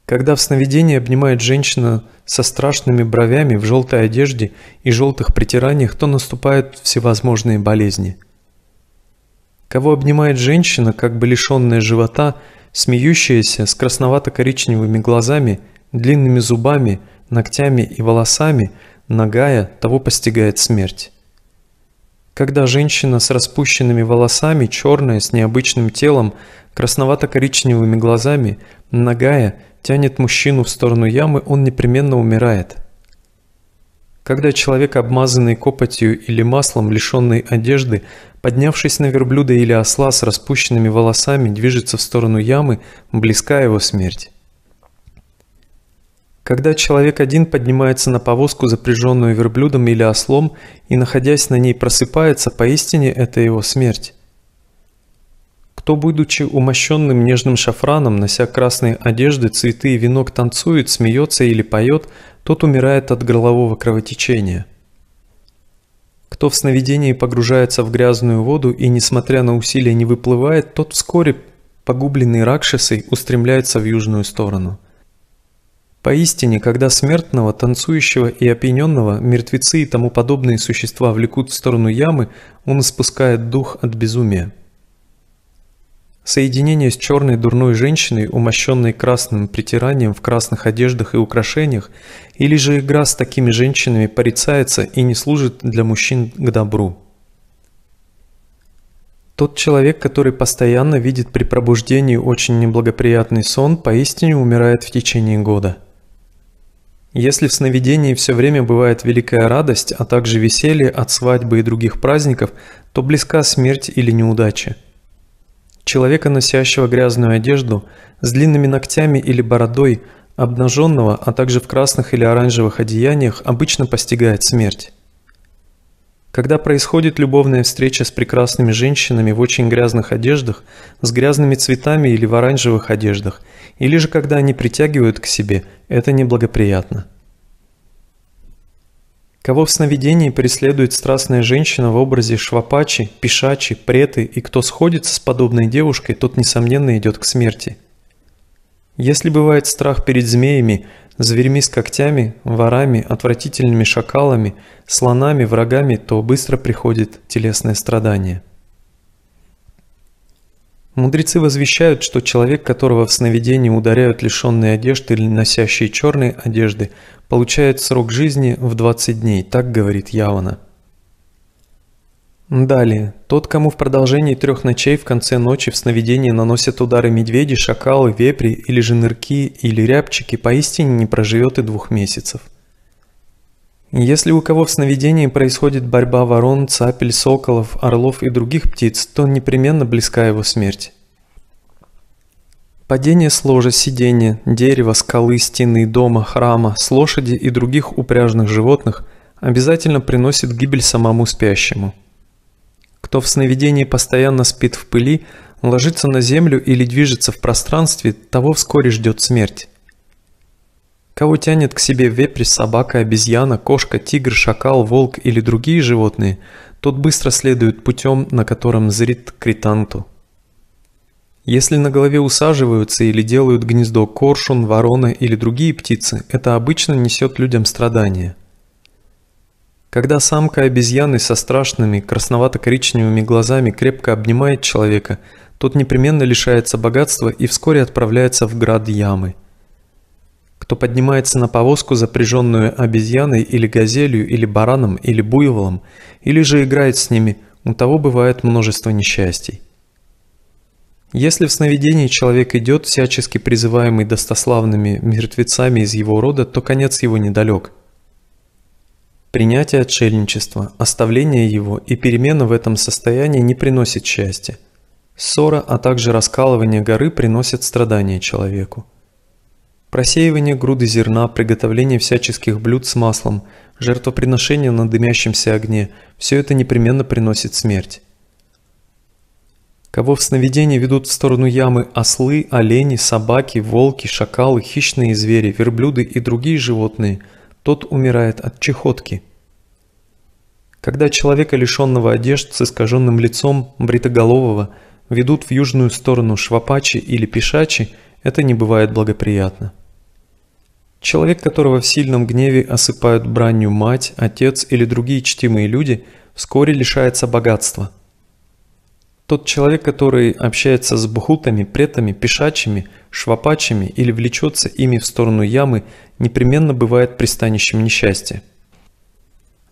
Когда в сновидении обнимает женщина со страшными бровями в желтой одежде и желтых притираниях, то наступают всевозможные болезни. Кого обнимает женщина, как бы лишенная живота, смеющаяся, с красновато-коричневыми глазами, длинными зубами – ногтями и волосами, нагая, того постигает смерть. Когда женщина с распущенными волосами, черная, с необычным телом, красновато-коричневыми глазами, нагая, тянет мужчину в сторону ямы, он непременно умирает. Когда человек, обмазанный копотью или маслом, лишенный одежды, поднявшись на верблюда или осла с распущенными волосами, движется в сторону ямы, близка его смерть. Когда человек один поднимается на повозку, запряженную верблюдом или ослом, и, находясь на ней, просыпается, поистине это его смерть. Кто, будучи умощенным нежным шафраном, нося красные одежды, цветы и венок, танцует, смеется или поет, тот умирает от горлового кровотечения. Кто в сновидении погружается в грязную воду и, несмотря на усилия, не выплывает, тот вскоре, погубленный ракшисой, устремляется в южную сторону. Поистине, когда смертного, танцующего и опьяненного мертвецы и тому подобные существа влекут в сторону ямы, он испускает дух от безумия. Соединение с черной дурной женщиной, умощенной красным притиранием в красных одеждах и украшениях, или же игра с такими женщинами порицается и не служит для мужчин к добру. Тот человек, который постоянно видит при пробуждении очень неблагоприятный сон, поистине умирает в течение года. Если в сновидении все время бывает великая радость, а также веселье от свадьбы и других праздников, то близка смерть или неудача. Человека, носящего грязную одежду, с длинными ногтями или бородой, обнаженного, а также в красных или оранжевых одеяниях, обычно постигает смерть. Когда происходит любовная встреча с прекрасными женщинами в очень грязных одеждах, с грязными цветами или в оранжевых одеждах, или же когда они притягивают к себе, это неблагоприятно. Кого в сновидении преследует страстная женщина в образе швапачи, пишачи, преты, и кто сходится с подобной девушкой, тот, несомненно, идет к смерти – если бывает страх перед змеями, зверьми с когтями, ворами, отвратительными шакалами, слонами, врагами, то быстро приходит телесное страдание. Мудрецы возвещают, что человек, которого в сновидении ударяют лишенные одежды или носящие черные одежды, получает срок жизни в 20 дней, так говорит Явана. Далее. Тот, кому в продолжении трех ночей в конце ночи в сновидении наносят удары медведи, шакалы, вепри или же нырки или рябчики, поистине не проживет и двух месяцев. Если у кого в сновидении происходит борьба ворон, цапель, соколов, орлов и других птиц, то непременно близка его смерть. Падение с ложа, сидения, дерева, скалы, стены, дома, храма, с лошади и других упряжных животных обязательно приносит гибель самому спящему – кто в сновидении постоянно спит в пыли, ложится на землю или движется в пространстве, того вскоре ждет смерть. Кого тянет к себе вепрь, собака, обезьяна, кошка, тигр, шакал, волк или другие животные, тот быстро следует путем, на котором зрит кританту. Если на голове усаживаются или делают гнездо коршун, ворона или другие птицы, это обычно несет людям страдания – когда самка обезьяны со страшными красновато-коричневыми глазами крепко обнимает человека, тот непременно лишается богатства и вскоре отправляется в град ямы. Кто поднимается на повозку, запряженную обезьяной или газелью, или бараном, или буйволом, или же играет с ними, у того бывает множество несчастий. Если в сновидении человек идет, всячески призываемый достославными мертвецами из его рода, то конец его недалек – Принятие отшельничества, оставление его и перемена в этом состоянии не приносит счастья. Ссора, а также раскалывание горы приносят страдания человеку. Просеивание груды зерна, приготовление всяческих блюд с маслом, жертвоприношение на дымящемся огне – все это непременно приносит смерть. Кого в сновидении ведут в сторону ямы ослы, олени, собаки, волки, шакалы, хищные звери, верблюды и другие животные – тот умирает от чехотки. Когда человека, лишенного одежд, с искаженным лицом, бритоголового, ведут в южную сторону швапачи или пешачи, это не бывает благоприятно. Человек, которого в сильном гневе осыпают бранью мать, отец или другие чтимые люди, вскоре лишается богатства – тот человек, который общается с бхутами, претами, пешачими, швапачами или влечется ими в сторону ямы, непременно бывает пристанищем несчастья.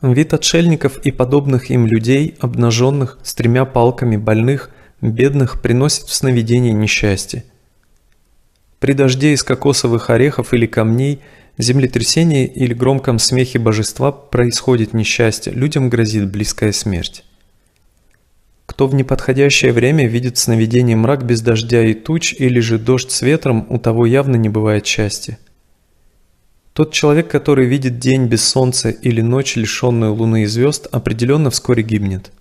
Вид отшельников и подобных им людей, обнаженных, с тремя палками, больных, бедных, приносит в сновидение несчастье. При дожде из кокосовых орехов или камней, землетрясении или громком смехе божества происходит несчастье, людям грозит близкая смерть. Кто в неподходящее время видит сновидение мрак без дождя и туч, или же дождь с ветром, у того явно не бывает счастья. Тот человек, который видит день без солнца или ночь, лишенную луны и звезд, определенно вскоре гибнет.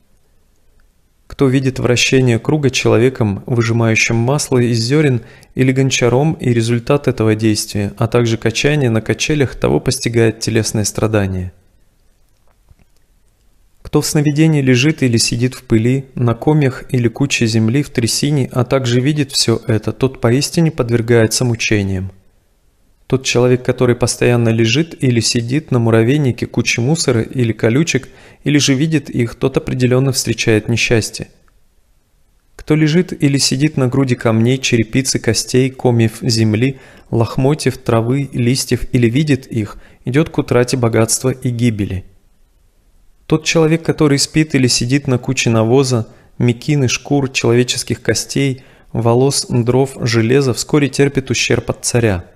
Кто видит вращение круга человеком, выжимающим масло из зерен или гончаром и результат этого действия, а также качание на качелях, того постигает телесное страдание – кто в сновидении лежит или сидит в пыли, на комьях или куче земли в трясине, а также видит все это, тот поистине подвергается мучениям. Тот человек, который постоянно лежит или сидит на муравейнике, куче мусора или колючек, или же видит их, тот определенно встречает несчастье. Кто лежит или сидит на груди камней, черепицы, костей, комьев земли, лохмотьев, травы, листьев или видит их, идет к утрате богатства и гибели – тот человек, который спит или сидит на куче навоза, мекины, шкур, человеческих костей, волос, дров, железа, вскоре терпит ущерб от царя.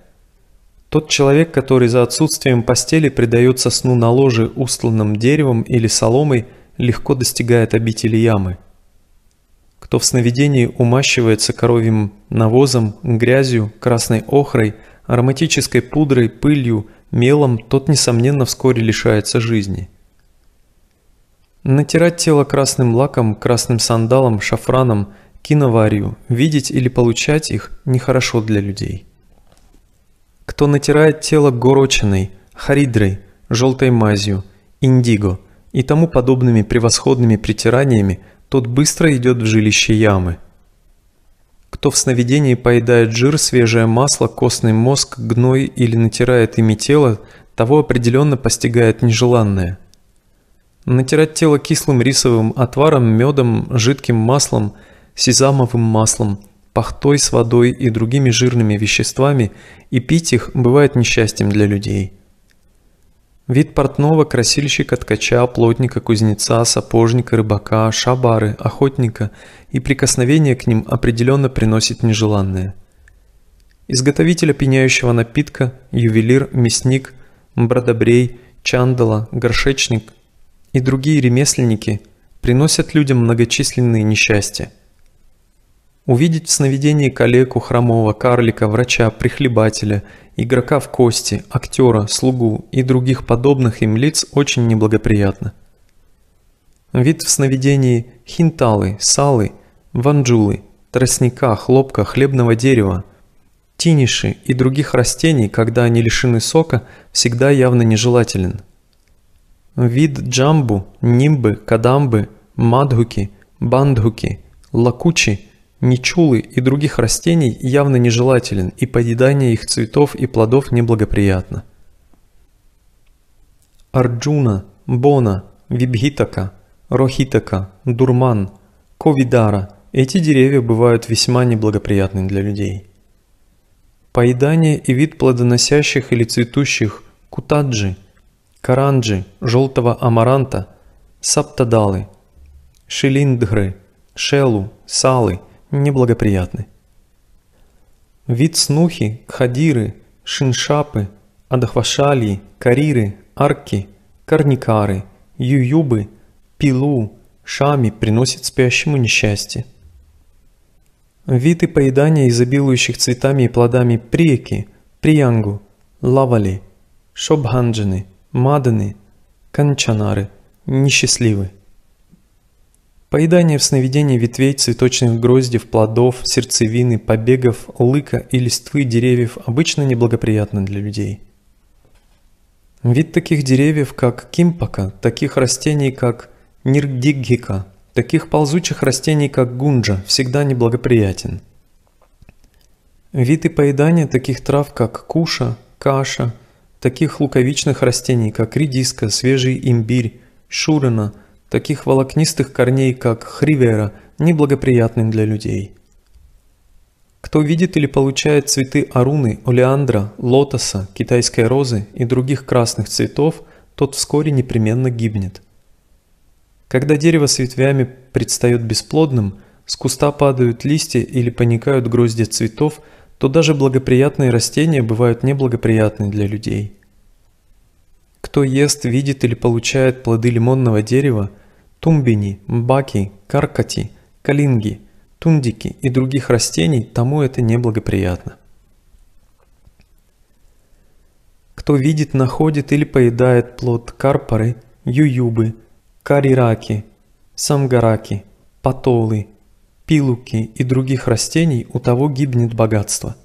Тот человек, который за отсутствием постели предается сну на ложе, устланном деревом или соломой, легко достигает обители ямы. Кто в сновидении умащивается коровьим навозом, грязью, красной охрой, ароматической пудрой, пылью, мелом, тот, несомненно, вскоре лишается жизни. Натирать тело красным лаком, красным сандалом, шафраном, киноварью, видеть или получать их нехорошо для людей. Кто натирает тело горочиной, харидрой, желтой мазью, индиго и тому подобными превосходными притираниями, тот быстро идет в жилище ямы. Кто в сновидении поедает жир, свежее масло, костный мозг, гной или натирает ими тело, того определенно постигает нежеланное – Натирать тело кислым рисовым отваром, медом, жидким маслом, сезамовым маслом, пахтой с водой и другими жирными веществами, и пить их бывает несчастьем для людей. Вид портного, красильщика, ткача, плотника, кузнеца, сапожника, рыбака, шабары, охотника и прикосновение к ним определенно приносит нежеланное. Изготовитель опьяняющего напитка, ювелир, мясник, бродобрей, чандала, горшечник, и другие ремесленники приносят людям многочисленные несчастья. Увидеть в сновидении калеку, хромого, карлика, врача, прихлебателя, игрока в кости, актера, слугу и других подобных им лиц очень неблагоприятно. Вид в сновидении хинталы, салы, ванджулы, тростника, хлопка, хлебного дерева, тиниши и других растений, когда они лишены сока, всегда явно нежелателен. Від джамбу, німби, кадамбы, мадгуки, бандгуки, лакучи, ничулы и других растений явно нежелателен, и поедание их цветов и плодов неблагоприятно. Арджуна, Бона, Вибхитака, Рохитака, Дурман, Ковидара – эти деревья бывают весьма неблагоприятны для людей. Поедание и вид плодоносящих или цветущих кутаджи – каранджи, желтого амаранта, саптадалы, шилиндгры, шелу, салы неблагоприятны. Вид снухи, хадиры, шиншапы, адхвашалии, кариры, арки, карникары, ююбы, пилу, шами приносит спящему несчастье. Вид и поедание изобилующих цветами и плодами прияки, приянгу, лавали, шобханджины – Маданы, канчанары, несчастливы. Поедание в сновидении ветвей, цветочных гроздев, плодов, сердцевины, побегов, лыка и листвы деревьев обычно неблагоприятно для людей. Вид таких деревьев, как кимпака, таких растений, как нирдиггика, таких ползучих растений, как гунджа, всегда неблагоприятен. Вид и поедание таких трав, как куша, каша – таких луковичных растений, как редиска, свежий имбирь, шурина, таких волокнистых корней, как хривера, неблагоприятны для людей. Кто видит или получает цветы аруны, олеандра, лотоса, китайской розы и других красных цветов, тот вскоре непременно гибнет. Когда дерево с ветвями предстает бесплодным, с куста падают листья или поникают грозди цветов – то даже благоприятные растения бывают неблагоприятны для людей. Кто ест, видит или получает плоды лимонного дерева, тумбини, мбаки, каркати, калинги, тундики и других растений, тому это неблагоприятно. Кто видит, находит или поедает плод карпары, ююбы, карираки, самгараки, патолы, пилуки и других растений, у того гибнет богатство.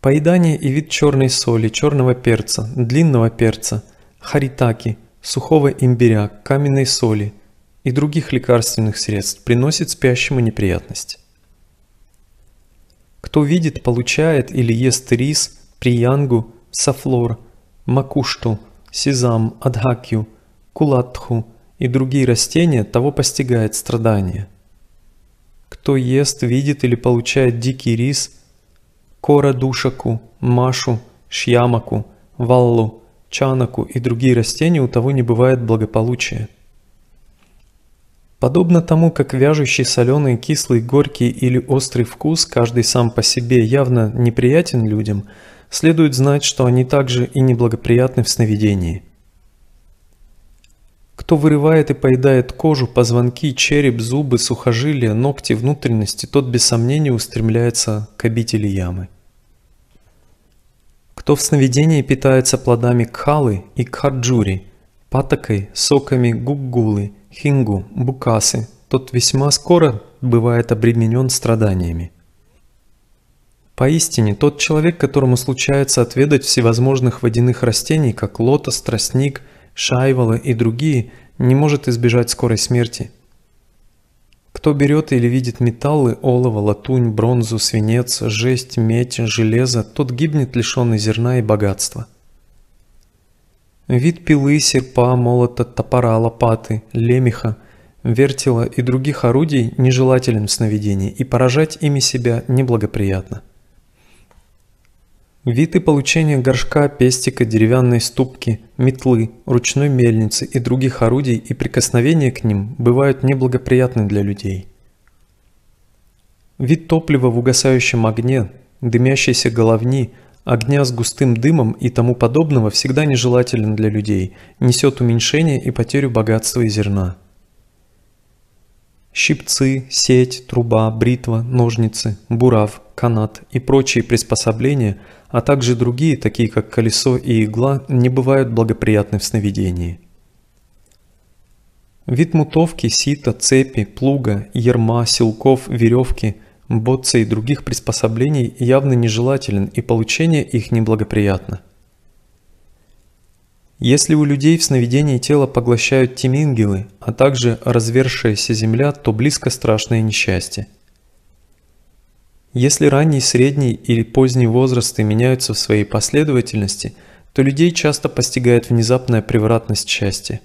Поедание и вид черной соли, черного перца, длинного перца, харитаки, сухого имбиря, каменной соли и других лекарственных средств приносит спящему неприятность. Кто видит, получает или ест рис, приянгу, сафлор, макушту, сизам, адхакью, кулатху и другие растения, того постигает страдание – кто ест, видит или получает дикий рис, кора душаку, машу, шьямаку, валлу, чанаку и другие растения, у того не бывает благополучия. Подобно тому, как вяжущий соленый, кислый, горький или острый вкус, каждый сам по себе явно неприятен людям, следует знать, что они также и неблагоприятны в сновидении – кто вырывает и поедает кожу, позвонки, череп, зубы, сухожилия, ногти, внутренности, тот без сомнения устремляется к обители ямы. Кто в сновидении питается плодами кхалы и кхарджури, патокой, соками гуггулы, хингу, букасы, тот весьма скоро бывает обременен страданиями. Поистине, тот человек, которому случается отведать всевозможных водяных растений, как лотос, тростник, Шайвала и другие, не может избежать скорой смерти. Кто берет или видит металлы, олово, латунь, бронзу, свинец, жесть, медь, железо, тот гибнет лишенный зерна и богатства. Вид пилы, серпа, молота, топора, лопаты, лемеха, вертела и других орудий нежелателен в сновидении, и поражать ими себя неблагоприятно. Вид и получение горшка, пестика, деревянной ступки, метлы, ручной мельницы и других орудий и прикосновения к ним бывают неблагоприятны для людей. Вид топлива в угасающем огне, дымящейся головни, огня с густым дымом и тому подобного всегда нежелателен для людей, несет уменьшение и потерю богатства и зерна. Щипцы, сеть, труба, бритва, ножницы, бурав, канат и прочие приспособления, а также другие, такие как колесо и игла, не бывают благоприятны в сновидении. Вид мутовки, сита, цепи, плуга, ерма, силков, веревки, ботца и других приспособлений явно нежелателен, и получение их неблагоприятно. Если у людей в сновидении тело поглощают тимингелы, а также развершаяся земля, то близко страшное несчастье. Если ранний, средний или поздний возрасты меняются в своей последовательности, то людей часто постигает внезапная превратность счастья.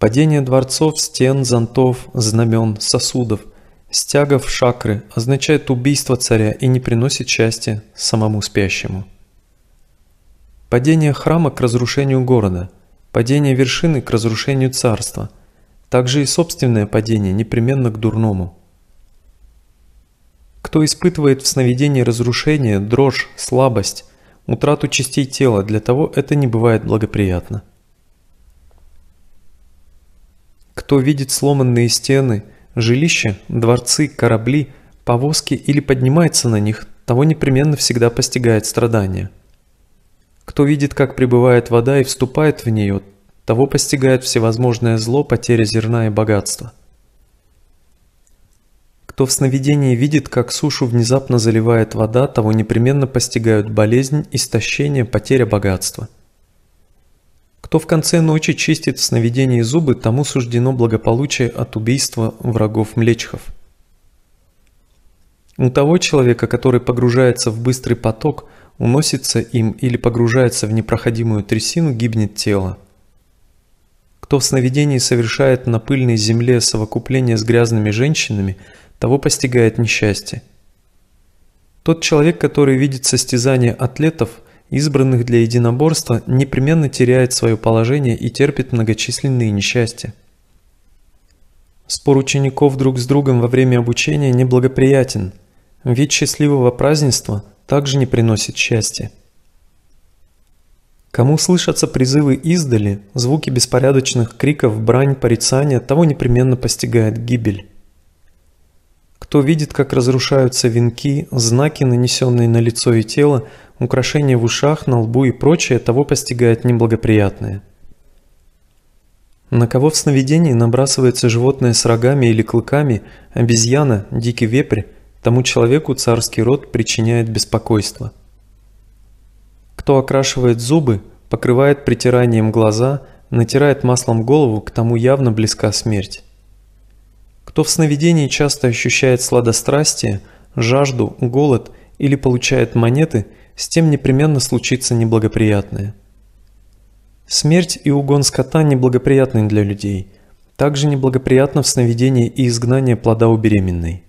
Падение дворцов, стен, зонтов, знамен, сосудов, стягов шакры означает убийство царя и не приносит счастья самому спящему. Падение храма к разрушению города, падение вершины к разрушению царства. Также и собственное падение непременно к дурному. Кто испытывает в сновидении разрушение, дрожь, слабость, утрату частей тела, для того это не бывает благоприятно. Кто видит сломанные стены, жилища, дворцы, корабли, повозки или поднимается на них, того непременно всегда постигает страдание – кто видит, как прибывает вода и вступает в нее, того постигает всевозможное зло, потеря зерна и богатства. Кто в сновидении видит, как сушу внезапно заливает вода, того непременно постигают болезнь, истощение, потеря богатства. Кто в конце ночи чистит в сновидении зубы, тому суждено благополучие от убийства врагов млечхов. У того человека, который погружается в быстрый поток, уносится им или погружается в непроходимую трясину, гибнет тело. Кто в сновидении совершает на пыльной земле совокупление с грязными женщинами, того постигает несчастье. Тот человек, который видит состязание атлетов, избранных для единоборства, непременно теряет свое положение и терпит многочисленные несчастья. Спор учеников друг с другом во время обучения неблагоприятен. Вид счастливого празднества – также не приносит счастья. Кому слышатся призывы издали, звуки беспорядочных криков, брань, порицания, того непременно постигает гибель. Кто видит, как разрушаются венки, знаки, нанесенные на лицо и тело, украшения в ушах, на лбу и прочее, того постигает неблагоприятное. На кого в сновидении набрасывается животное с рогами или клыками, обезьяна, дикий вепрь, Тому человеку царский род причиняет беспокойство. Кто окрашивает зубы, покрывает притиранием глаза, натирает маслом голову, к тому явно близка смерть. Кто в сновидении часто ощущает сладострастие, жажду, голод или получает монеты, с тем непременно случится неблагоприятное. Смерть и угон скота неблагоприятны для людей. Также неблагоприятно в сновидении и изгнание плода у беременной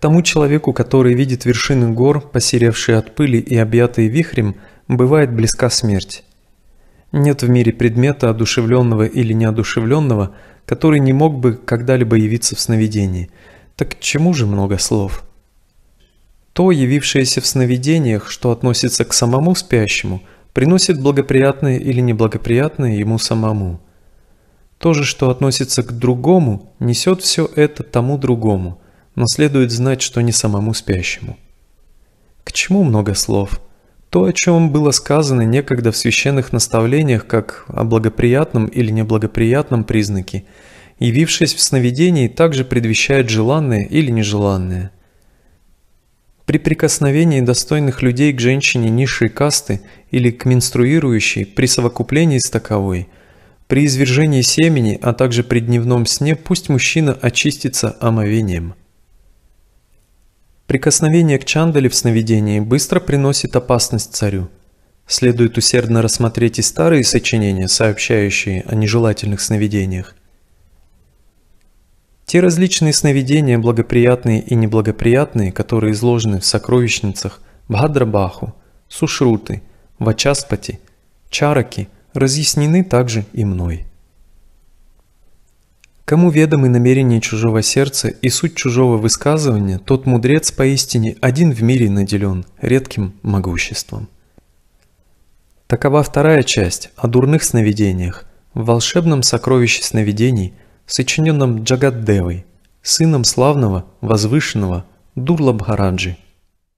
тому человеку, который видит вершины гор, посеревшие от пыли и объятые вихрем, бывает близка смерть. Нет в мире предмета, одушевленного или неодушевленного, который не мог бы когда-либо явиться в сновидении. Так чему же много слов? То, явившееся в сновидениях, что относится к самому спящему, приносит благоприятное или неблагоприятное ему самому. То же, что относится к другому, несет все это тому другому – но следует знать, что не самому спящему. К чему много слов? То, о чем было сказано некогда в священных наставлениях, как о благоприятном или неблагоприятном признаке, явившись в сновидении, также предвещает желанное или нежеланное. При прикосновении достойных людей к женщине низшей касты или к менструирующей, при совокуплении с таковой, при извержении семени, а также при дневном сне, пусть мужчина очистится омовением. Прикосновение к Чандале в сновидении быстро приносит опасность царю. Следует усердно рассмотреть и старые сочинения, сообщающие о нежелательных сновидениях. Те различные сновидения, благоприятные и неблагоприятные, которые изложены в сокровищницах Бхадрабаху, Сушруты, Вачаспати, Чараки, разъяснены также и мной. Кому ведомы намерения чужого сердца и суть чужого высказывания, тот мудрец поистине один в мире наделен редким могуществом. Такова вторая часть о дурных сновидениях в волшебном сокровище сновидений, сочиненном Джагаддевой, сыном славного, возвышенного Дурлабхараджи.